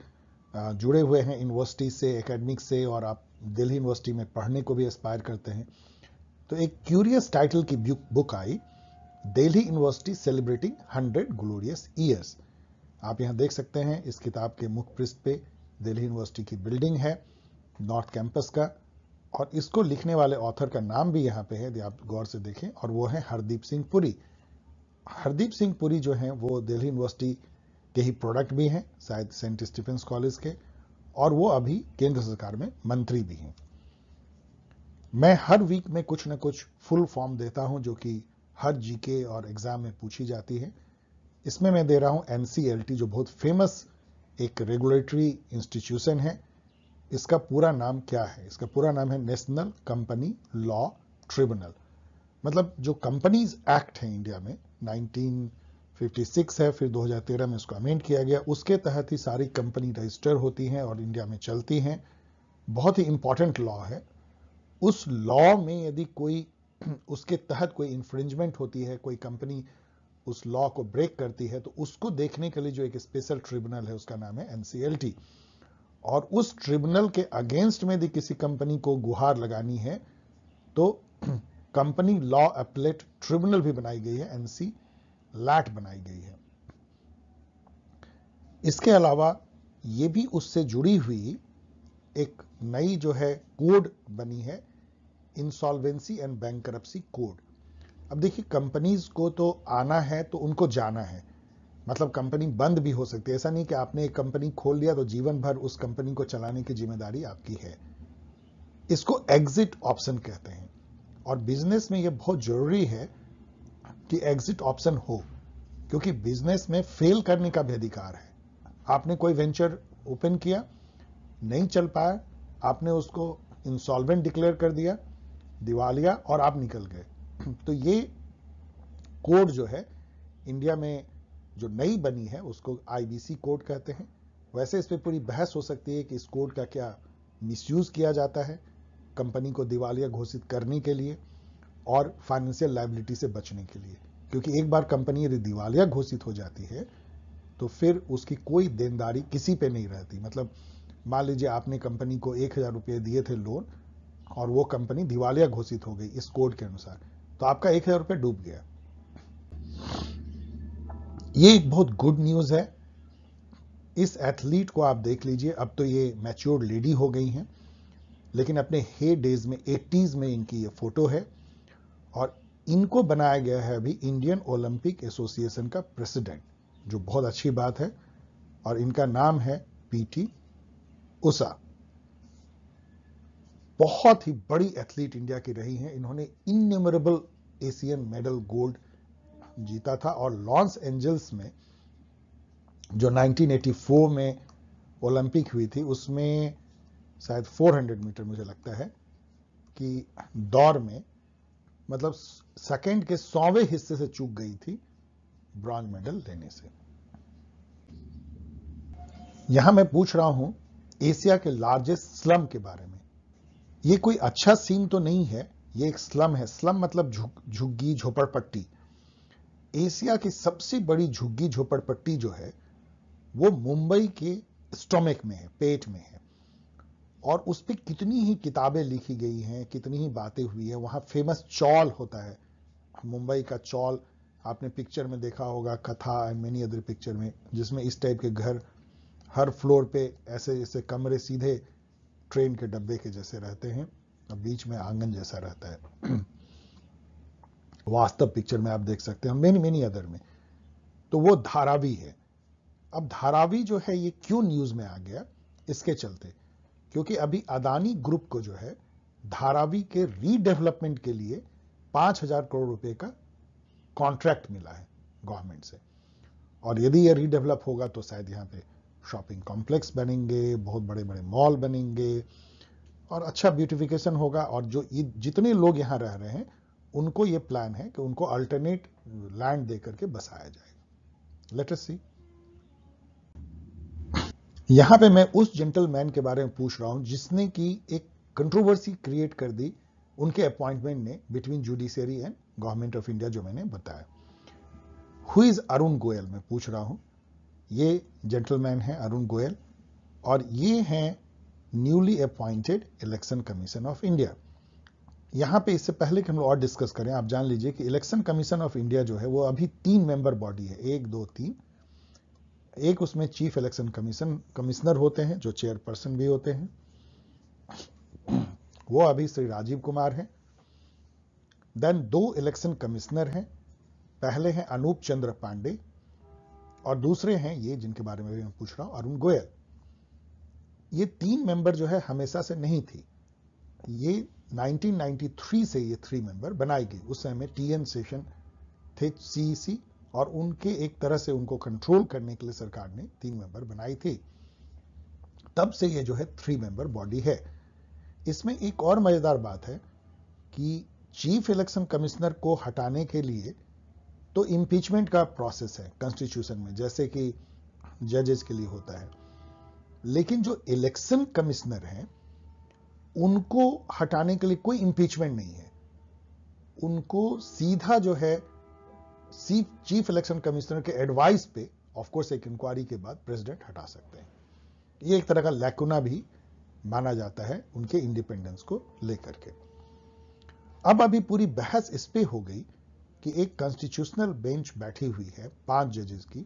A: जुड़े हुए हैं यूनिवर्सिटी से एकेडमिक से और आप दिल्ली यूनिवर्सिटी में पढ़ने को भी एस्पायर करते हैं तो एक क्यूरियस टाइटल की बुक आई Delhi university celebrating hundred glorious years आप यहां देख सकते हैं इस किताब के मुख्य पृष्ठ पे दिल्ली यूनिवर्सिटी की बिल्डिंग है नॉर्थ कैंपस का और इसको लिखने वाले ऑथर का नाम भी यहां पे है यदि आप गौर से देखें और वो है हरदीप सिंह पुरी हरदीप सिंह पुरी जो हैं वो दिल्ली यूनिवर्सिटी के ही प्रोडक्ट भी हैं शायद सेंट स्टीफेंस कॉलेज के और वो अभी केंद्र सरकार में मंत्री भी हैं मैं हर वीक में कुछ ना कुछ फुल फॉर्म देता हूं जो कि हर जीके और एग्जाम में पूछी जाती है इसमें मैं दे रहा हूं एनसीएलटी जो बहुत फेमस एक रेगुलेटरी इंस्टीट्यूशन है इसका पूरा नाम क्या है इसका पूरा नाम है नेशनल कंपनी लॉ ट्रिब्यूनल मतलब जो कंपनीज एक्ट है इंडिया में 1956 है फिर 2013 में उसको अमेंड किया गया उसके तहत ही सारी कंपनी रजिस्टर होती हैं और इंडिया में चलती हैं बहुत ही इंपॉर्टेंट लॉ है उस लॉ में यदि कोई उसके तहत कोई इन्फ्रिंजमेंट होती है कोई कंपनी उस लॉ को ब्रेक करती है तो उसको देखने के लिए जो एक स्पेशल ट्रिब्यूनल है उसका नाम है एनसीएलटी और उस ट्रिब्यूनल के अगेंस्ट में यदि किसी कंपनी को गुहार लगानी है तो कंपनी लॉ अपलेट ट्रिब्यूनल भी बनाई गई है एनसी लैट बनाई गई है इसके अलावा ये भी उससे जुड़ी हुई एक नई जो है कोड बनी है इंसॉल्वेंसी एंड बैंक कोड अब देखिए कंपनीज को तो आना है तो उनको जाना है मतलब कंपनी बंद भी हो सकती है ऐसा नहीं कि आपने एक कंपनी खोल लिया तो जीवन भर उस कंपनी को चलाने की जिम्मेदारी आपकी है इसको एग्जिट ऑप्शन कहते हैं और बिजनेस में यह बहुत जरूरी है कि एग्जिट ऑप्शन हो क्योंकि बिजनेस में फेल करने का भी अधिकार है आपने कोई वेंचर ओपन किया नहीं चल पाया आपने उसको इंसॉल्वेंट डिक्लेयर कर दिया दिवालिया और आप निकल गए <clears throat> तो ये कोड जो है इंडिया में जो नई बनी है उसको आईबीसी कोड कहते हैं वैसे इस पर पूरी बहस हो सकती है कि इस कोड का क्या मिसयूज किया जाता है कंपनी को दिवालिया घोषित करने के लिए और फाइनेंशियल लाइबिलिटी से बचने के लिए क्योंकि एक बार कंपनी यदि दिवालिया घोषित हो जाती है तो फिर उसकी कोई देनदारी किसी पे नहीं रहती मतलब मान लीजिए आपने कंपनी को एक हज़ार रुपये दिए थे लोन और वो कंपनी दिवालिया घोषित हो गई इस कोड के अनुसार तो आपका एक हजार रुपये डूब गया ये एक बहुत गुड न्यूज़ है इस एथलीट को आप देख लीजिए अब तो ये मैच्योर लेडी हो गई हैं लेकिन अपने हे डेज में एटीज़ में इनकी ये फोटो है और इनको बनाया गया है अभी इंडियन ओलंपिक एसोसिएशन का प्रेसिडेंट जो बहुत अच्छी बात है और इनका नाम है पीटी उषा बहुत ही बड़ी एथलीट इंडिया की रही हैं इन्होंने इन्यूमरेबल एशियन मेडल गोल्ड जीता था और लॉन्स एंजल्स में जो 1984 में ओलंपिक हुई थी उसमें शायद 400 मीटर मुझे लगता है कि दौर में मतलब सेकेंड के सौवे हिस्से से चूक गई थी ब्रॉन्ज मेडल लेने से यहां मैं पूछ रहा हूं एशिया के लार्जेस्ट स्लम के बारे में ये कोई अच्छा सीन तो नहीं है ये एक स्लम है स्लम मतलब झुग्गी झोपड़पट्टी एशिया की सबसे बड़ी झुग्गी झोपड़पट्टी जो है वो मुंबई के स्टोमिक में है पेट में है और उस पर कितनी ही किताबें लिखी गई हैं कितनी ही बातें हुई है वहां फेमस चौल होता है मुंबई का चौल आपने पिक्चर में देखा होगा कथा एंड मेनी अदर पिक्चर में जिसमें इस टाइप के घर हर फ्लोर पे ऐसे ऐसे कमरे सीधे ट्रेन के डब्बे के जैसे रहते हैं और बीच में आंगन जैसा रहता है <clears throat> वास्तव पिक्चर में आप देख सकते हैं मेनी मेनी अदर में तो वो धारावी है अब धारावी जो है ये क्यों न्यूज़ में आ गया इसके चलते क्योंकि अभी अदानी ग्रुप को जो है धारावी के रीडेवलपमेंट के लिए पांच हजार करोड़ रुपए का कॉन्ट्रैक्ट मिला है गवर्नमेंट से और यदि ये रीडेवलप होगा तो शायद यहां पे शॉपिंग कॉम्प्लेक्स बनेंगे बहुत बड़े बड़े मॉल बनेंगे और अच्छा ब्यूटिफिकेशन होगा और जो जितने लोग यहाँ रह रहे हैं उनको ये प्लान है कि उनको अल्टरनेट लैंड दे करके बसाया जाएगा लेटर सी यहाँ पे मैं उस जेंटलमैन के बारे में पूछ रहा हूँ जिसने की एक कंट्रोवर्सी क्रिएट कर दी उनके अपॉइंटमेंट ने between judiciary and government of India जो मैंने बताया हु इज अरुण गोयल मैं पूछ रहा हूँ ये जेंटलमैन है अरुण गोयल और ये हैं newly appointed election commission of India यहां पे इससे पहले कि हम लोग और डिस्कस करें आप जान लीजिए कि इलेक्शन कमीशन ऑफ इंडिया जो है वो अभी तीन मेंबर बॉडी है एक दो तीन एक उसमें चीफ इलेक्शन कमीशन कमिश्नर होते हैं जो चेयरपर्सन भी होते हैं वो अभी श्री राजीव कुमार हैं देन दो इलेक्शन कमिश्नर हैं पहले हैं अनूप चंद्र पांडे और दूसरे हैं ये जिनके बारे में मैं पूछ रहा हूं अरुण गोयल ये तीन मेंबर जो है हमेशा से नहीं थी ये 1993 से ये थ्री मेंबर बनाई गई उस समय टी एन सेशन थे सीईसी e और उनके एक तरह से उनको कंट्रोल करने के लिए सरकार ने तीन मेंबर बनाई थी तब से ये जो है थ्री मेंबर बॉडी है इसमें एक और मजेदार बात है कि चीफ इलेक्शन कमिश्नर को हटाने के लिए तो इम्पीचमेंट का प्रोसेस है कॉन्स्टिट्यूशन में जैसे कि जजेस के लिए होता है लेकिन जो इलेक्शन कमिश्नर हैं उनको हटाने के लिए कोई इम्पीचमेंट नहीं है उनको सीधा जो है चीफ इलेक्शन कमिश्नर के एडवाइस पे ऑफ कोर्स एक इंक्वायरी के बाद प्रेसिडेंट हटा सकते हैं ये एक तरह का लैकुना भी माना जाता है उनके इंडिपेंडेंस को लेकर के अब अभी पूरी बहस इस पे हो गई कि एक कॉन्स्टिट्यूशनल बेंच बैठी हुई है पांच जजेस की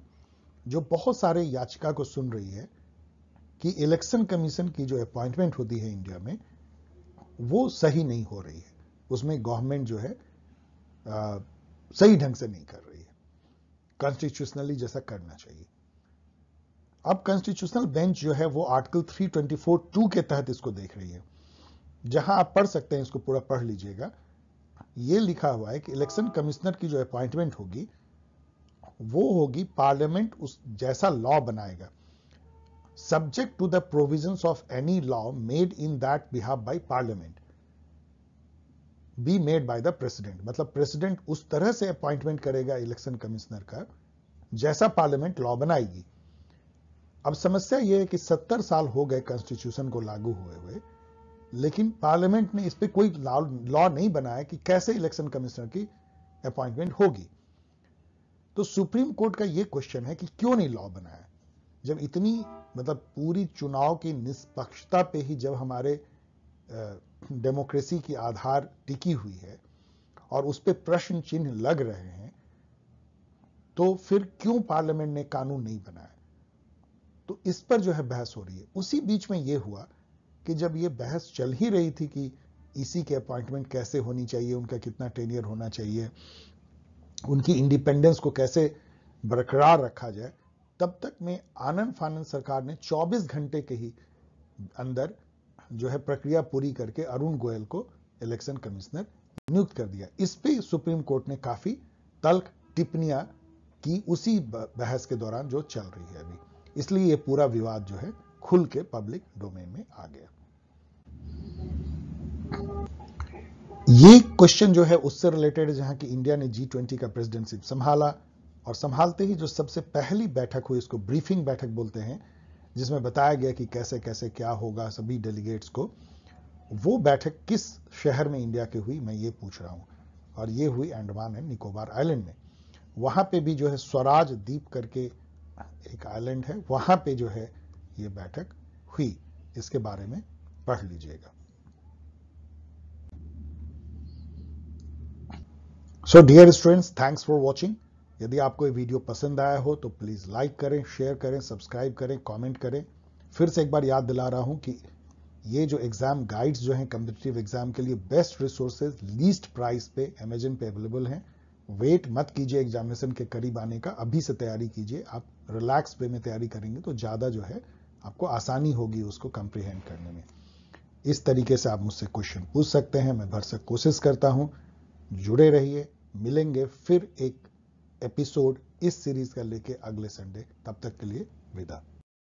A: जो बहुत सारे याचिका को सुन रही है कि इलेक्शन कमीशन की जो अपॉइंटमेंट होती है इंडिया में वो सही नहीं हो रही है उसमें गवर्नमेंट जो है आ, सही ढंग से नहीं कर रही है कॉन्स्टिट्यूशनली जैसा करना चाहिए अब कॉन्स्टिट्यूशनल बेंच जो है वो आर्टिकल 324 टू के तहत इसको देख रही है जहां आप पढ़ सकते हैं इसको पूरा पढ़ लीजिएगा ये लिखा हुआ है कि इलेक्शन कमिश्नर की जो अपॉइंटमेंट होगी वो होगी पार्लियामेंट उस जैसा लॉ बनाएगा subject to the provision of any law made in that behalf by parliament be made by the president मतलब प्रेसिडेंट उस तरह से अपॉइंटमेंट करेगा इलेक्शन कमिश्नर का जैसा पार्लियामेंट लॉ बनाएगी अब समस्या यह है कि सत्तर साल हो गए कॉन्स्टिट्यूशन को लागू हुए हुए लेकिन पार्लियामेंट ने इस पर कोई लॉ नहीं बनाया कि कैसे इलेक्शन कमिश्नर की अपॉइंटमेंट होगी तो सुप्रीम कोर्ट का यह क्वेश्चन है कि क्यों नहीं लॉ बनाया जब इतनी मतलब पूरी चुनाव की निष्पक्षता पे ही जब हमारे डेमोक्रेसी की आधार टिकी हुई है और उस पर प्रश्न चिन्ह लग रहे हैं तो फिर क्यों पार्लियामेंट ने कानून नहीं बनाया तो इस पर जो है बहस हो रही है उसी बीच में यह हुआ कि जब ये बहस चल ही रही थी कि ईसी के अपॉइंटमेंट कैसे होनी चाहिए उनका कितना टेनियर होना चाहिए उनकी इंडिपेंडेंस को कैसे बरकरार रखा जाए तब तक में आनंद फानंद सरकार ने 24 घंटे के ही अंदर जो है प्रक्रिया पूरी करके अरुण गोयल को इलेक्शन कमिश्नर नियुक्त कर दिया इस पे सुप्रीम कोर्ट ने काफी तल्ख टिप्पणियां की उसी बहस के दौरान जो चल रही है अभी इसलिए ये पूरा विवाद जो है खुल के पब्लिक डोमेन में आ गया ये क्वेश्चन जो है उससे रिलेटेड जहां की इंडिया ने जी ट्वेंटी का प्रेसिडेंसी संभाला और संभालते ही जो सबसे पहली बैठक हुई इसको ब्रीफिंग बैठक बोलते हैं जिसमें बताया गया कि कैसे कैसे क्या होगा सभी डेलीगेट्स को वो बैठक किस शहर में इंडिया की हुई मैं ये पूछ रहा हूं और ये हुई अंडमान एंड निकोबार आइलैंड में वहां पे भी जो है स्वराज द्वीप करके एक आइलैंड है वहां पे जो है ये बैठक हुई इसके बारे में पढ़ लीजिएगा so dear students thanks for watching यदि आपको ये वीडियो पसंद आया हो तो प्लीज़ लाइक करें शेयर करें सब्सक्राइब करें कमेंट करें फिर से एक बार याद दिला रहा हूं कि ये जो एग्जाम गाइड्स जो हैं कम्पिटेटिव एग्जाम के लिए बेस्ट रिसोर्सेज लीस्ट प्राइस पे अमेजन पे अवेलेबल हैं वेट मत कीजिए एग्जामिनेशन के करीब आने का अभी से तैयारी कीजिए आप रिलैक्स वे में तैयारी करेंगे तो ज़्यादा जो है आपको आसानी होगी उसको कंप्रीहेंड करने में इस तरीके से आप मुझसे क्वेश्चन पूछ सकते हैं मैं भरसक कोशिश करता हूं जुड़े रहिए मिलेंगे फिर एक एपिसोड इस सीरीज का लेके अगले संडे तब तक के लिए विदा